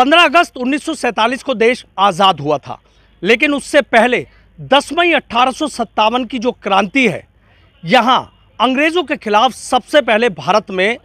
15 अगस्त 1947 को देश आज़ाद हुआ था लेकिन उससे पहले 10 मई अट्ठारह की जो क्रांति है यहाँ अंग्रेज़ों के खिलाफ सबसे पहले भारत में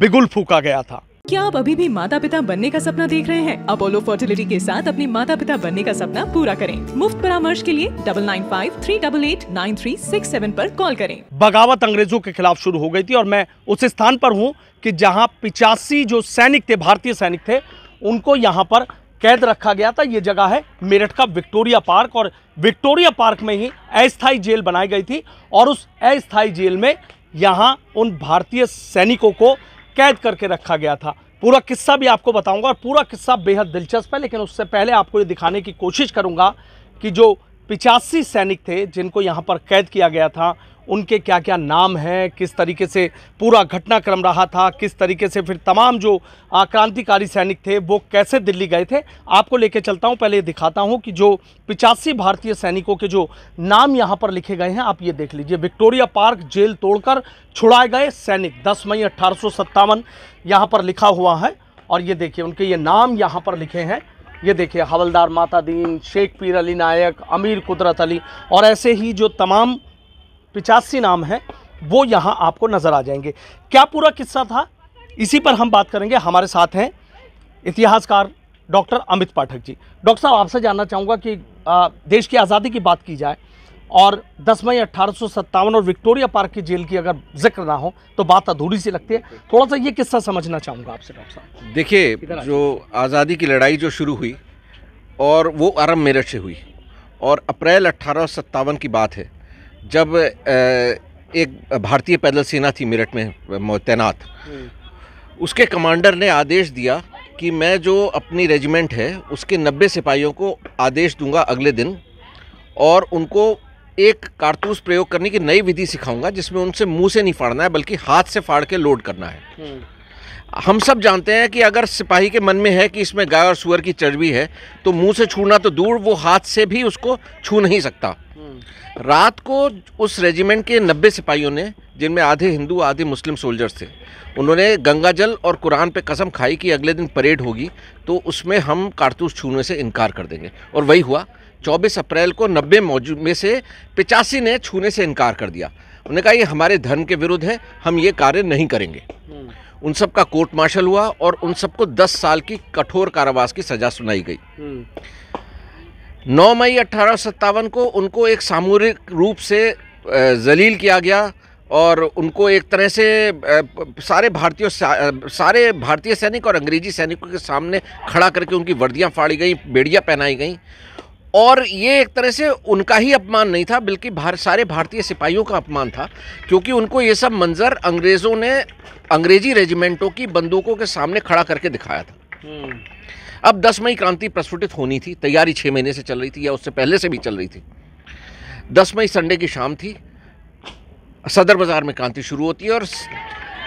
बिगुल फूका गया था क्या आप अभी भी माता पिता बनने का सपना देख रहे हैं अपोलो फर्टिलिटी के साथ अपने माता पिता बनने का सपना पूरा करें मुफ्त परामर्श के लिए double nine five three double eight nine three six seven आरोप कॉल करें बगावत अंग्रेजों के खिलाफ शुरू हो गई थी और मैं उस स्थान पर हूँ की जहाँ पिचासी जो सैनिक थे भारतीय सैनिक थे उनको यहाँ पर कैद रखा गया था ये जगह है मेरठ का विक्टोरिया पार्क और विक्टोरिया पार्क में ही अस्थायी जेल बनाई गई थी और उस अस्थायी जेल में यहाँ उन भारतीय सैनिकों को कैद करके रखा गया था पूरा किस्सा भी आपको बताऊंगा और पूरा किस्सा बेहद दिलचस्प है लेकिन उससे पहले आपको ये दिखाने की कोशिश करूंगा कि जो पिचासी सैनिक थे जिनको यहाँ पर कैद किया गया था उनके क्या क्या नाम हैं किस तरीके से पूरा घटनाक्रम रहा था किस तरीके से फिर तमाम जो क्रांतिकारी सैनिक थे वो कैसे दिल्ली गए थे आपको लेके चलता हूँ पहले दिखाता हूँ कि जो पिचासी भारतीय सैनिकों के जो नाम यहाँ पर लिखे गए हैं आप ये देख लीजिए विक्टोरिया पार्क जेल तोड़कर छुड़ाए गए सैनिक दस मई अट्ठारह यहाँ पर लिखा हुआ है और ये देखिए उनके ये नाम यहाँ पर लिखे हैं ये देखिए हवलदार माता दीन शेख पीर अली नायक अमीर कुदरत अली और ऐसे ही जो तमाम पिचासी नाम हैं वो यहाँ आपको नज़र आ जाएंगे क्या पूरा किस्सा था इसी पर हम बात करेंगे हमारे साथ हैं इतिहासकार डॉक्टर अमित पाठक जी डॉक्टर साहब आपसे जानना चाहूँगा कि आ, देश की आज़ादी की बात की जाए और 10 मई अट्ठारह और विक्टोरिया पार्क की जेल की अगर जिक्र ना हो तो बात अधूरी सी लगती है थोड़ा सा ये किस्सा समझना चाहूँगा आपसे डॉक्टर साहब देखिए जो आज़ादी की लड़ाई जो शुरू हुई और वो अरब मेरठ से हुई और अप्रैल अट्ठारह की बात है जब एक भारतीय पैदल सेना थी मेरठ में तैनात हम्म। उसके कमांडर ने आदेश दिया कि मैं जो अपनी रेजिमेंट है उसके 90 सिपाहियों को आदेश दूंगा अगले दिन और उनको एक कारतूस प्रयोग करने की नई विधि सिखाऊंगा जिसमें उनसे मुंह से नहीं फाड़ना है बल्कि हाथ से फाड़ के लोड करना है हम्म। हम सब जानते हैं कि अगर सिपाही के मन में है कि इसमें गाय और सुअर की चर्बी है तो मुंह से छूना तो दूर वो हाथ से भी उसको छू नहीं सकता रात को उस रेजिमेंट के नब्बे सिपाहियों ने जिनमें आधे हिंदू आधे मुस्लिम सोल्जर्स थे उन्होंने गंगा जल और कुरान पे कसम खाई कि अगले दिन परेड होगी तो उसमें हम कारतूस छूने से इनकार कर देंगे और वही हुआ 24 अप्रैल को नब्बे मौजूद में से पिचासी ने छूने से इनकार कर दिया उन्होंने कहा ये हमारे धर्म के विरुद्ध है हम ये कार्य नहीं करेंगे उन सब का कोर्ट मार्शल हुआ और उन सबको 10 साल की कठोर कारावास की सजा सुनाई गई 9 हम्म। मई अठारह को उनको एक सामूहिक रूप से जलील किया गया और उनको एक तरह से सारे भारतीय सारे भारतीय सैनिक और अंग्रेजी सैनिकों के सामने खड़ा करके उनकी वर्दियां फाड़ी गई बेड़ियां पहनाई गई और ये एक तरह से उनका ही अपमान नहीं था बल्कि भार, सारे भारतीय सिपाहियों का अपमान था क्योंकि उनको ये सब मंज़र अंग्रेज़ों ने अंग्रेजी रेजिमेंटों की बंदूकों के सामने खड़ा करके दिखाया था हम्म। अब 10 मई क्रांति प्रस्फुटित होनी थी तैयारी छः महीने से चल रही थी या उससे पहले से भी चल रही थी 10 मई संडे की शाम थी सदर बाज़ार में क्रांति शुरू होती है और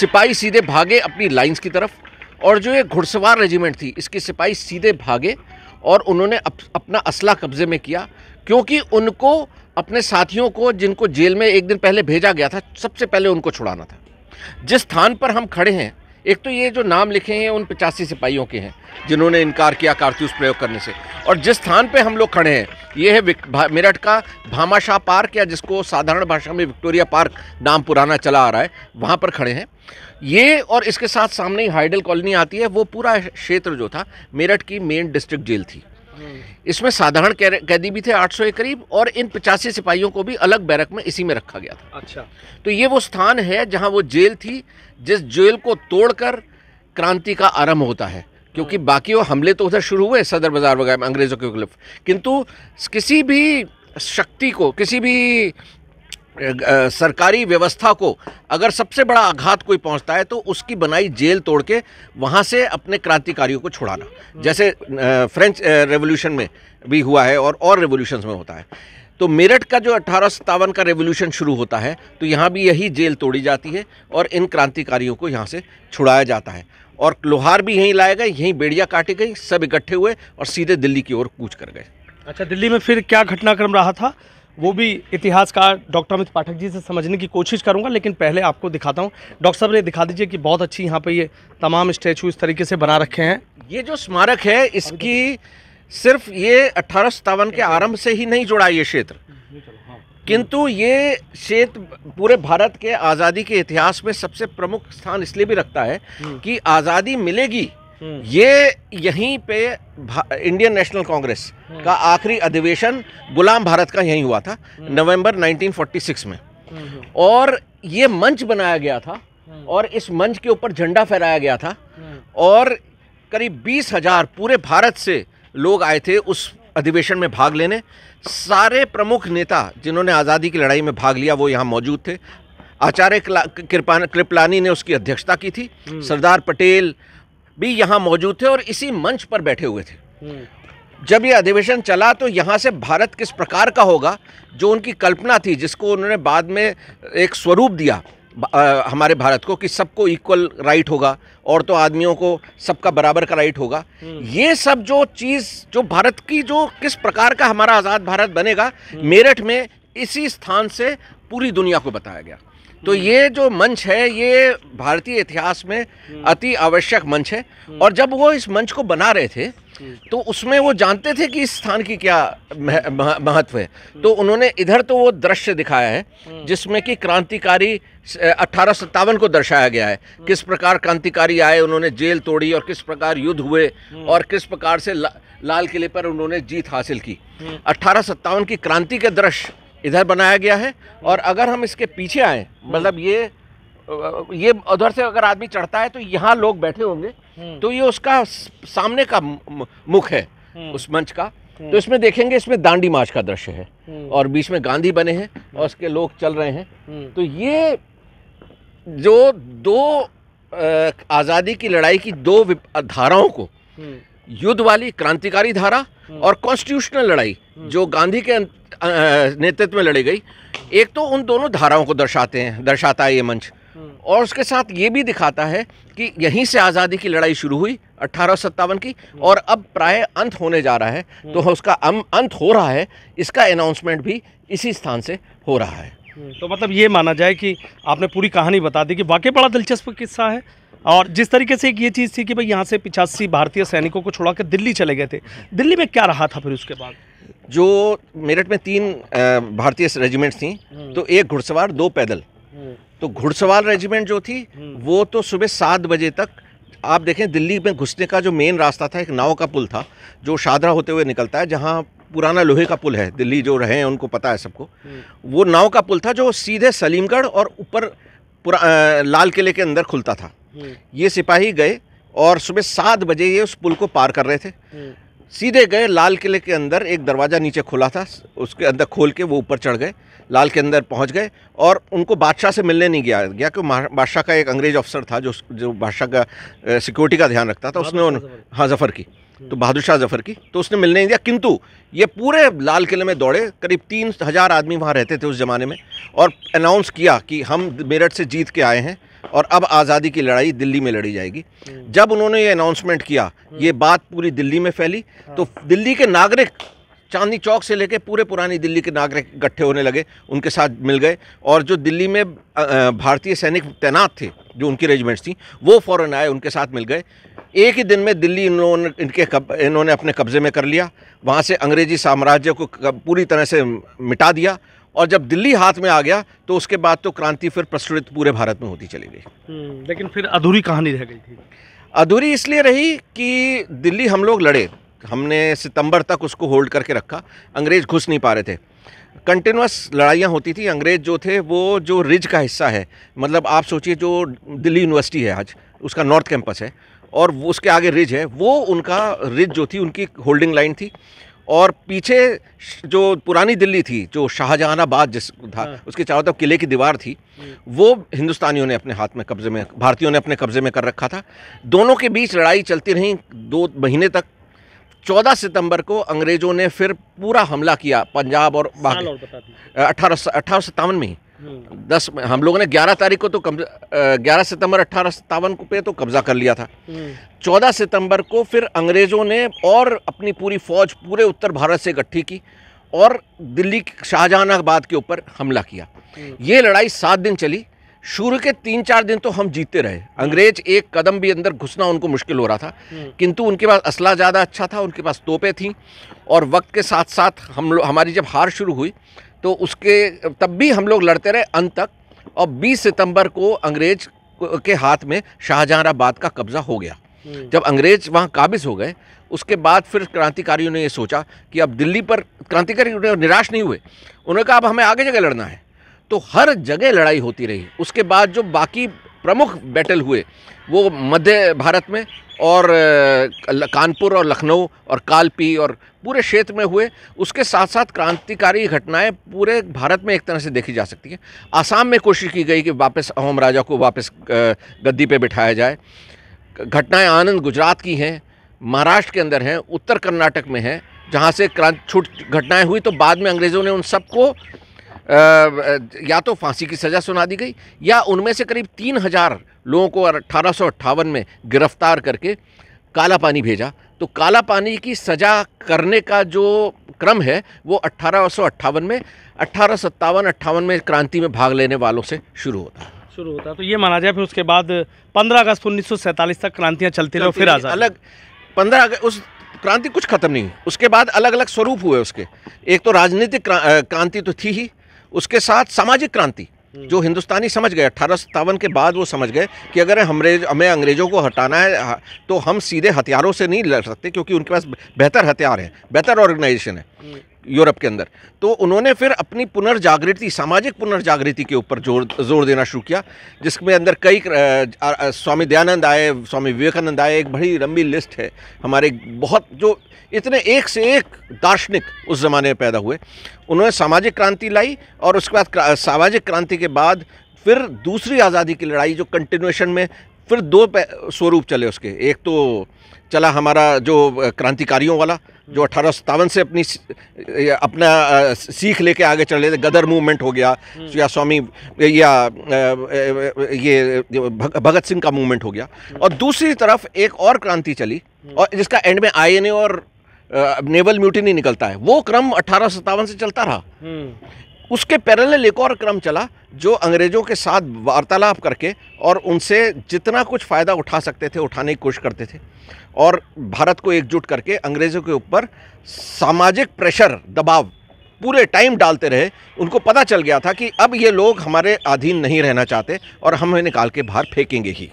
सिपाही सीधे भागे अपनी लाइंस की तरफ और जो ये घुड़सवार रेजिमेंट थी इसके सिपाही सीधे भागे और उन्होंने अप, अपना असला कब्ज़े में किया क्योंकि उनको अपने साथियों को जिनको जेल में एक दिन पहले भेजा गया था सबसे पहले उनको छुड़ाना था जिस स्थान पर हम खड़े हैं एक तो ये जो नाम लिखे हैं उन पचासी सिपाहियों के हैं जिन्होंने इनकार किया कारतूस प्रयोग करने से और जिस स्थान पे हम लोग खड़े हैं ये है मेरठ का भामाशाह पार्क या जिसको साधारण भाषा में विक्टोरिया पार्क नाम पुराना चला आ रहा है वहाँ पर खड़े हैं ये और इसके साथ सामने ही हाइडल कॉलोनी आती है वो पूरा क्षेत्र जो था मेरठ की मेन डिस्ट्रिक्ट जेल थी हम्म। इसमें साधारण कैदी भी थे 800 के करीब और इन पचासी सिपाहियों को भी अलग बैरक में इसी में रखा गया था अच्छा तो ये वो स्थान है जहाँ वो जेल थी जिस जेल को तोड़कर क्रांति का आरंभ होता है क्योंकि हाँ। बाकी वो हमले तो उधर शुरू हुए सदर बाजार वगैरह में अंग्रेज़ों के खिलाफ किंतु किसी भी शक्ति को किसी भी सरकारी व्यवस्था को अगर सबसे बड़ा आघात कोई पहुंचता है तो उसकी बनाई जेल तोड़ के वहाँ से अपने क्रांतिकारियों को छुड़ाना जैसे फ्रेंच रेवोल्यूशन में भी हुआ है और और रेवोल्यूशन में होता है तो मेरठ का जो अठारह का रेवोल्यूशन शुरू होता है तो यहाँ भी यही जेल तोड़ी जाती है और इन क्रांतिकारियों को यहाँ से छुड़ाया जाता है और लोहार भी यहीं लाए गए यहीं बेड़िया काटी गई सब इकट्ठे हुए और सीधे दिल्ली की ओर कूच कर गए अच्छा दिल्ली में फिर क्या घटनाक्रम रहा था वो भी इतिहासकार डॉक्टर अमित पाठक जी से समझने की कोशिश करूंगा लेकिन पहले आपको दिखाता हूँ डॉक्टर साहब ये दिखा दीजिए कि बहुत अच्छी यहाँ पर ये तमाम स्टैचू इस तरीके से बना रखे हैं ये जो स्मारक है इसकी सिर्फ ये अठारह के आरंभ से ही नहीं जुड़ा ये क्षेत्र किंतु ये क्षेत्र पूरे भारत के आज़ादी के इतिहास में सबसे प्रमुख स्थान इसलिए भी रखता है कि आज़ादी मिलेगी हम्म। ये यहीं पे इंडियन नेशनल कांग्रेस का आखिरी अधिवेशन गुलाम भारत का यहीं हुआ था हम्म। नवंबर 1946 में हम्म, और ये मंच बनाया गया था और इस मंच के ऊपर झंडा फहराया गया था और करीब बीस हजार पूरे भारत से लोग आए थे उस अधिवेशन में भाग लेने सारे प्रमुख नेता जिन्होंने आज़ादी की लड़ाई में भाग लिया वो यहाँ मौजूद थे आचार्य कृपा कृपलानी ने उसकी अध्यक्षता की थी सरदार पटेल भी यहाँ मौजूद थे और इसी मंच पर बैठे हुए थे हम्म। जब ये अधिवेशन चला तो यहाँ से भारत किस प्रकार का होगा जो उनकी कल्पना थी जिसको उन्होंने बाद में एक स्वरूप दिया आ, हमारे भारत को कि सबको इक्वल राइट होगा और तो आदमियों को सबका बराबर का राइट होगा हम्म। ये सब जो चीज़ जो भारत की जो किस प्रकार का हमारा आज़ाद भारत बनेगा हम्म। मेरठ में इसी स्थान से पूरी दुनिया को बताया गया तो हम्म। ये जो मंच है ये भारतीय इतिहास में हम्म। अति आवश्यक मंच है हम्म। और जब वो इस मंच को बना रहे थे तो उसमें वो जानते थे कि इस स्थान की क्या महत्व है तो उन्होंने इधर तो वो दृश्य दिखाया है जिसमें कि क्रांतिकारी अट्ठारह को दर्शाया गया है किस प्रकार क्रांतिकारी आए उन्होंने जेल तोड़ी और किस प्रकार युद्ध हुए और किस प्रकार से ल, लाल किले पर उन्होंने जीत हासिल की अट्ठारह की क्रांति के दृश्य इधर बनाया गया है और अगर हम इसके पीछे आए मतलब ये ये उधर से अगर आदमी चढ़ता है तो यहाँ लोग बैठे होंगे हम्म। तो ये उसका सामने का मुख है हम्म। उस मंच का हम्म। तो इसमें देखेंगे इसमें दांडी मार्च का दृश्य है और बीच में गांधी बने हैं और उसके लोग चल रहे हैं तो ये जो दो आज़ादी की लड़ाई की दो धाराओं को युद्ध वाली क्रांतिकारी धारा हम्म। और कॉन्स्टिट्यूशनल लड़ाई हम्म। जो गांधी के नेतृत्व में लड़ी गई एक तो उन दोनों धाराओं को दर्शाते हैं दर्शाता है ये मंच हम्म। और उसके साथ ये भी दिखाता है कि यहीं से आज़ादी की लड़ाई शुरू हुई अट्ठारह की और अब प्राय अंत होने जा रहा है तो उसका अंत हो रहा है इसका अनाउंसमेंट भी इसी स्थान से हो रहा है तो मतलब ये माना जाए कि आपने पूरी कहानी बता दी कि वाकई बड़ा दिलचस्प किस्सा है और जिस तरीके से एक ये चीज़ थी कि भाई यहाँ से पिछासी भारतीय सैनिकों को छोड़ा कर दिल्ली चले गए थे दिल्ली में क्या रहा था फिर उसके बाद जो मेरठ में तीन भारतीय रेजिमेंट थी हम्म। तो एक घुड़सवार दो पैदल हम्म। तो घुड़सवार रेजिमेंट जो थी हम्म। वो तो सुबह सात बजे तक आप देखें दिल्ली में घुसने का जो मेन रास्ता था एक नाव का पुल था जो शादरा होते हुए निकलता है जहाँ पुराना लोहे का पुल है दिल्ली जो रहे हैं उनको पता है सबको वो नाव का पुल था जो सीधे सलीमगढ़ और ऊपर पूरा लाल किले के अंदर खुलता था हम्म। ये सिपाही गए और सुबह सात बजे ये उस पुल को पार कर रहे थे हम्म। सीधे गए लाल किले के अंदर एक दरवाज़ा नीचे खुला था उसके अंदर खोल के वो ऊपर चढ़ गए लाल के अंदर पहुंच गए और उनको बादशाह से मिलने नहीं गया गया क्योंकि बादशाह का एक अंग्रेज अफसर था जो जो बादशाह का सिक्योरिटी का ध्यान रखता था उसने उन हाँ जफ़र की तो बहादुर शाह जफर की तो उसने मिलने नहीं दिया किंतु ये पूरे लाल किले में दौड़े करीब तीन हज़ार आदमी वहाँ रहते थे उस ज़माने में और अनाउंस किया कि हम मेरठ से जीत के आए हैं और अब आज़ादी की लड़ाई दिल्ली में लड़ी जाएगी हम्म। जब उन्होंने ये अनाउंसमेंट किया हम्म। ये बात पूरी दिल्ली में फैली तो हाँ। दिल्ली के नागरिक चांदनी चौक से लेकर पूरे पुरानी दिल्ली के नागरिक इकट्ठे होने लगे उनके साथ मिल गए और जो दिल्ली में भारतीय सैनिक तैनात थे जो उनकी रेजिमेंट्स थी वो फ़ौरन आए उनके साथ मिल गए एक ही दिन में दिल्ली इन्होंने इनके कब इन्होंने अपने कब्ज़े में कर लिया वहाँ से अंग्रेज़ी साम्राज्य को पूरी तरह से मिटा दिया और जब दिल्ली हाथ में आ गया तो उसके बाद तो क्रांति फिर प्रसुरित पूरे भारत में होती चली गई हम्म, लेकिन फिर अधूरी कहानी रह गई थी अधूरी इसलिए रही कि दिल्ली हम लोग लड़े हमने सितंबर तक उसको होल्ड करके रखा अंग्रेज़ घुस नहीं पा रहे थे कंटिन्यूस लड़ाइयाँ होती थी अंग्रेज़ जो थे वो जो रिज का हिस्सा है मतलब आप सोचिए जो दिल्ली यूनिवर्सिटी है आज उसका नॉर्थ कैंपस है और उसके आगे रिज है वो उनका रिज जो थी उनकी होल्डिंग लाइन थी और पीछे जो पुरानी दिल्ली थी जो शाहजहानाबाद जिस था हाँ। उसके चारों तरफ किले की दीवार थी हम्म। वो हिंदुस्तानियों ने अपने हाथ में कब्जे में भारतीयों ने अपने कब्जे में कर रखा था दोनों के बीच लड़ाई चलती रही दो महीने तक 14 सितंबर को अंग्रेजों ने फिर पूरा हमला किया पंजाब और अठारह अठारह सत्तावन में ही हम्म। दस हम लोगों ने ग्यारह तारीख को तो ग्यारह सितंबर अठारह सत्तावन पे तो कब्जा कर लिया था हम्म। चौदह सितंबर को फिर अंग्रेज़ों ने और अपनी पूरी फौज पूरे उत्तर भारत से इकट्ठी की और दिल्ली शाहजहानाबाद के ऊपर हमला किया हम्म। ये लड़ाई सात दिन चली शुरू के तीन चार दिन तो हम जीते रहे अंग्रेज एक कदम भी अंदर घुसना उनको मुश्किल हो रहा था हम्म। किंतु उनके पास असला ज़्यादा अच्छा था उनके पास तोपें थीं और वक्त के साथ साथ हम लोग हमारी जब हार शुरू हुई तो उसके तब भी हम लोग लड़ते रहे अंत तक और 20 सितंबर को अंग्रेज के हाथ में शाहजहाँबाद का कब्ज़ा हो गया हम्म। जब अंग्रेज वहाँ काबिज हो गए उसके बाद फिर क्रांतिकारियों ने ये सोचा कि अब दिल्ली पर क्रांतिकारी निराश नहीं हुए उन्होंने कहा अब हमें आगे जगह लड़ना है तो हर जगह लड़ाई होती रही उसके बाद जो बाकी प्रमुख बैटल हुए वो मध्य भारत में और कानपुर और लखनऊ और कालपी और पूरे क्षेत्र में हुए उसके साथ साथ क्रांतिकारी घटनाएं पूरे भारत में एक तरह से देखी जा सकती हैं आसाम में कोशिश की गई कि वापस अहोम राजा को वापस गद्दी पे बिठाया जाए घटनाएं आनंद गुजरात की हैं महाराष्ट्र के अंदर हैं उत्तर कर्नाटक में हैं जहाँ से क्रांति छूट घटनाएँ हुई तो बाद में अंग्रेज़ों ने उन सबको या तो फांसी की सज़ा सुना दी गई या उनमें से करीब तीन हज़ार लोगों को अठारह में गिरफ्तार करके काला पानी भेजा तो काला पानी की सज़ा करने का जो क्रम है वो अट्ठारह में अट्ठारह सत्तावन में क्रांति में भाग लेने वालों से शुरू होता है शुरू होता है तो ये माना जाए फिर उसके बाद 15 अगस्त उन्नीस तक क्रांतियाँ चलती रही फिर आज़ाद अलग 15 अगस्त उस क्रांति कुछ ख़त्म नहीं उसके बाद अलग अलग स्वरूप हुए उसके एक तो राजनीतिक क्रांति तो थी ही उसके साथ सामाजिक क्रांति जो हिंदुस्तानी समझ गए अट्ठारह सत्तावन के बाद वो समझ गए कि अगर हमरेज हमें अंग्रेज़ों को हटाना है हाँ, तो हम सीधे हथियारों से नहीं लड़ सकते क्योंकि उनके पास बेहतर हथियार हैं बेहतर ऑर्गेनाइजेशन है यूरोप के अंदर तो उन्होंने फिर अपनी पुनर्जागृति सामाजिक पुनर्जागृति के ऊपर जोर जोर देना शुरू किया जिसमें अंदर कई स्वामी दयानंद आए स्वामी विवेकानंद आए एक बड़ी लंबी लिस्ट है हमारे बहुत जो इतने एक से एक दार्शनिक उस ज़माने में पैदा हुए उन्होंने सामाजिक क्रांति लाई और उसके बाद सामाजिक क्रांति के बाद फिर दूसरी आज़ादी की लड़ाई जो कंटिन्यूएशन में फिर दो स्वरूप चले उसके एक तो चला हमारा जो क्रांतिकारियों वाला जो अठारह से अपनी अपना सीख लेके आगे चले थे गदर मूवमेंट हो गया हम्म। या स्वामी या ये भगत सिंह का मूवमेंट हो गया हम्म। और दूसरी तरफ एक और क्रांति चली हम्म। और जिसका एंड में आईएनए और नेवल नहीं निकलता है वो क्रम अठारह से चलता रहा उसके पैरेलल एक और क्रम चला जो अंग्रेज़ों के साथ वार्तालाप करके और उनसे जितना कुछ फ़ायदा उठा सकते थे उठाने की कोशिश करते थे और भारत को एकजुट करके अंग्रेज़ों के ऊपर सामाजिक प्रेशर दबाव पूरे टाइम डालते रहे उनको पता चल गया था कि अब ये लोग हमारे अधीन नहीं रहना चाहते और हमें निकाल के बाहर फेंकेंगे ही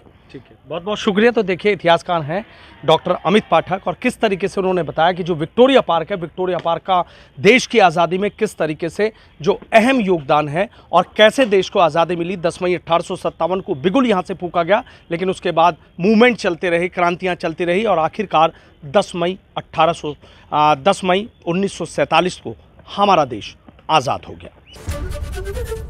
बहुत बहुत शुक्रिया तो देखिए इतिहासकार हैं डॉक्टर अमित पाठक और किस तरीके से उन्होंने बताया कि जो विक्टोरिया पार्क है विक्टोरिया पार्क का देश की आज़ादी में किस तरीके से जो अहम योगदान है और कैसे देश को आज़ादी मिली दस मई अट्ठारह को बिगुल यहाँ से फूका गया लेकिन उसके बाद मूवमेंट चलते रहे क्रांतियाँ चलती रही और आखिरकार दस मई अट्ठारह दस मई उन्नीस को हमारा देश आज़ाद हो गया